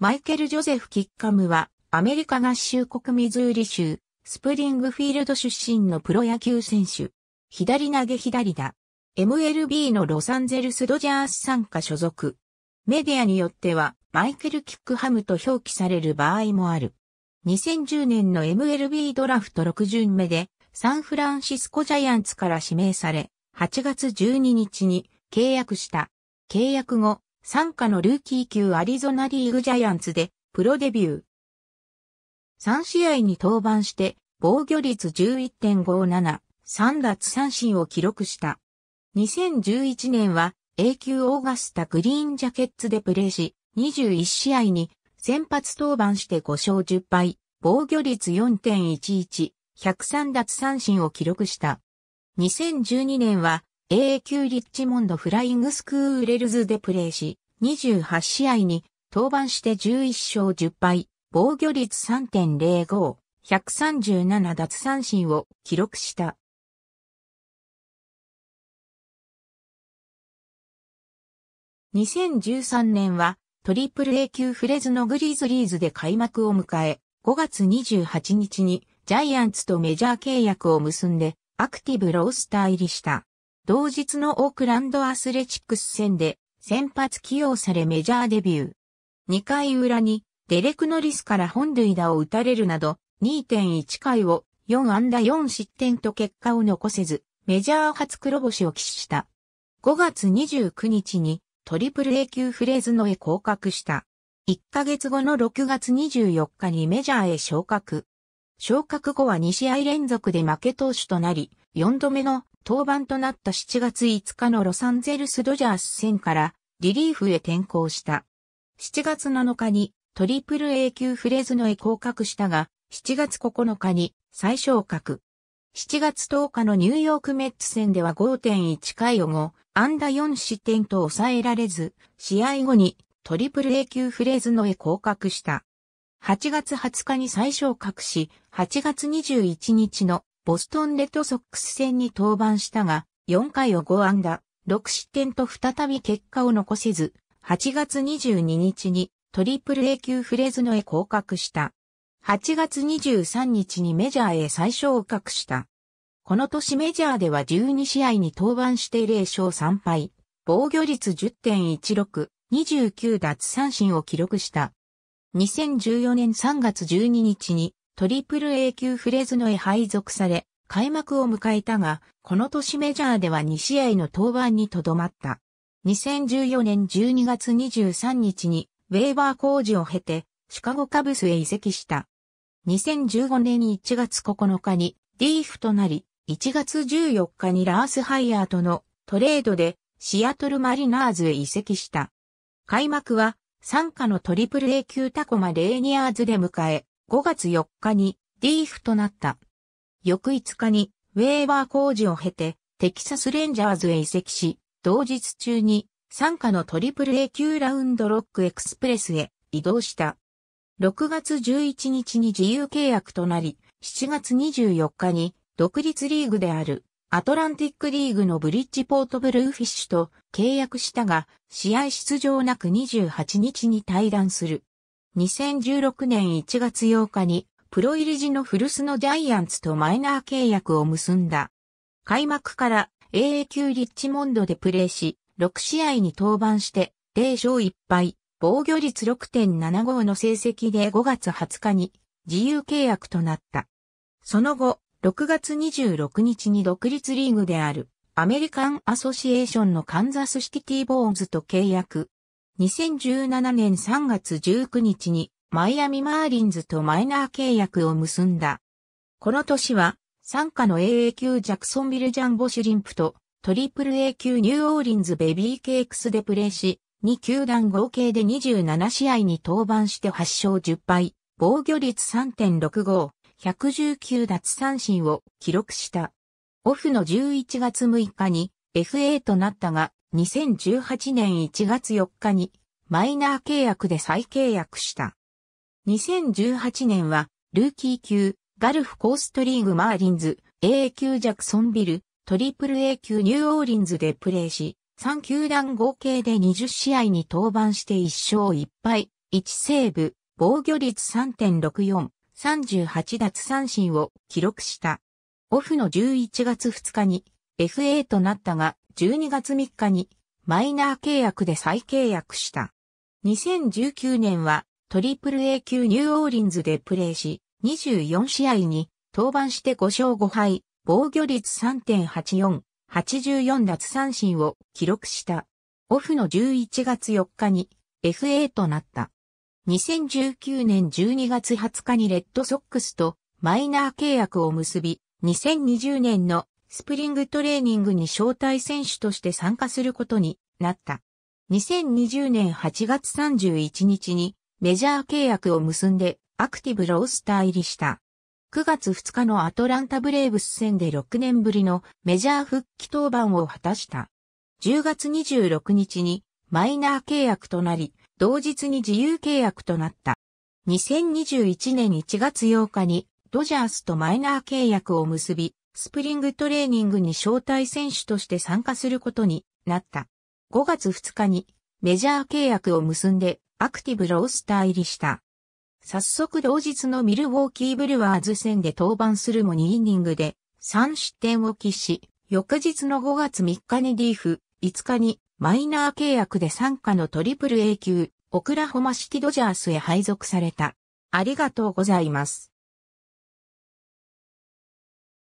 マイケル・ジョゼフ・キッカムは、アメリカ合衆国ミズーリ州、スプリングフィールド出身のプロ野球選手。左投げ左打。MLB のロサンゼルス・ドジャース参加所属。メディアによっては、マイケル・キックハムと表記される場合もある。2010年の MLB ドラフト6巡目で、サンフランシスコジャイアンツから指名され、8月12日に契約した。契約後、参加のルーキー級アリゾナリーグジャイアンツでプロデビュー。3試合に登板して防御率11.57、3奪三振を記録した。2011年は A 級オーガスタグリーンジャケッツでプレーし、21試合に先発登板して5勝10敗、防御率4.11、103奪三振を記録した。2012年は AA 級リッチモンドフライングスクーレルズでプレーし、28試合に登板して11勝10敗、防御率3.05、137奪三振を記録した。2013年はトリプル A 級フレズのグリズリーズで開幕を迎え、5月28日にジャイアンツとメジャー契約を結んでアクティブロースター入りした。同日のオークランドアスレチックス戦で先発起用されメジャーデビュー。2回裏にデレク・ノリスから本塁打を打たれるなど2.1回を4安打4失点と結果を残せずメジャー初黒星を喫した。5月29日にトリプル A 級フレーズのへ降格した。1ヶ月後の6月24日にメジャーへ昇格。昇格後は2試合連続で負け投手となり、4度目の登板となった7月5日のロサンゼルスドジャース戦からリリーフへ転向した。7月7日にトリプル A 級フレーズのへ降格したが、7月9日に再昇格。7月10日のニューヨークメッツ戦では5.1回を5、安打4失点と抑えられず、試合後にトリプル A 級フレーズのへ降格した。8月20日に再昇格し、8月21日のボストンレッドソックス戦に登板したが、4回を5安打、6失点と再び結果を残せず、8月22日にトリプル A 級フレズノへ降格した。8月23日にメジャーへ最再を格した。この年メジャーでは12試合に登板して0勝3敗、防御率10.16、29奪三振を記録した。2014年3月12日にトリプル A 級フレズノへ配属され、開幕を迎えたが、この年メジャーでは2試合の登板にとどまった。2014年12月23日に、ウェーバー工事を経て、シカゴカブスへ移籍した。2015年1月9日に、リーフとなり、1月14日にラースハイヤーとのトレードでシアトルマリナーズへ移籍した。開幕は参加のトリプル A 級タコマレーニアーズで迎え、5月4日にディーフとなった。翌5日にウェーバー工事を経てテキサスレンジャーズへ移籍し、同日中に参加のトリプル A 級ラウンドロックエクスプレスへ移動した。6月11日に自由契約となり、7月24日に独立リーグであるアトランティックリーグのブリッジポートブルーフィッシュと契約したが、試合出場なく28日に退団する。2016年1月8日にプロ入り時の古巣のジャイアンツとマイナー契約を結んだ。開幕から AA 級リッチモンドでプレーし、6試合に登板して0勝1敗、防御率6.75の成績で5月20日に自由契約となった。その後、6月26日に独立リーグであるアメリカンアソシエーションのカンザスシティボーンズと契約。2017年3月19日にマイアミマーリンズとマイナー契約を結んだ。この年は、参加の AA 級ジャクソンビルジャンボシュリンプとトリプル A 級ニューオーリンズベビーケークスでプレーし、2球団合計で27試合に登板して8勝10敗、防御率3.65、119奪三振を記録した。オフの11月6日に FA となったが、2018年1月4日にマイナー契約で再契約した。2018年はルーキー級ガルフコーストリーグマーリンズ A 級ジャクソンビルトリプル A 級ニューオーリンズでプレーし3球団合計で20試合に登板して1勝1敗1セーブ防御率3.64 38奪三振を記録した。オフの11月2日に FA となったが、12月3日にマイナー契約で再契約した。2019年はトリプル A 級ニューオーリンズでプレーし、24試合に登板して5勝5敗、防御率3.84、84奪三振を記録した。オフの11月4日に FA となった。2019年12月20日にレッドソックスとマイナー契約を結び、2020年のスプリングトレーニングに招待選手として参加することになった。2020年8月31日にメジャー契約を結んでアクティブロースター入りした。9月2日のアトランタブレーブス戦で6年ぶりのメジャー復帰登板を果たした。10月26日にマイナー契約となり、同日に自由契約となった。2021年1月8日にドジャースとマイナー契約を結び、スプリングトレーニングに招待選手として参加することになった。5月2日にメジャー契約を結んでアクティブロースター入りした。早速同日のミルウォーキーブルワーズ戦で登板するも2イニングで3失点を喫し、翌日の5月3日にリーフ、5日にマイナー契約で参加のトリプル A 級、オクラホマシティドジャースへ配属された。ありがとうございます。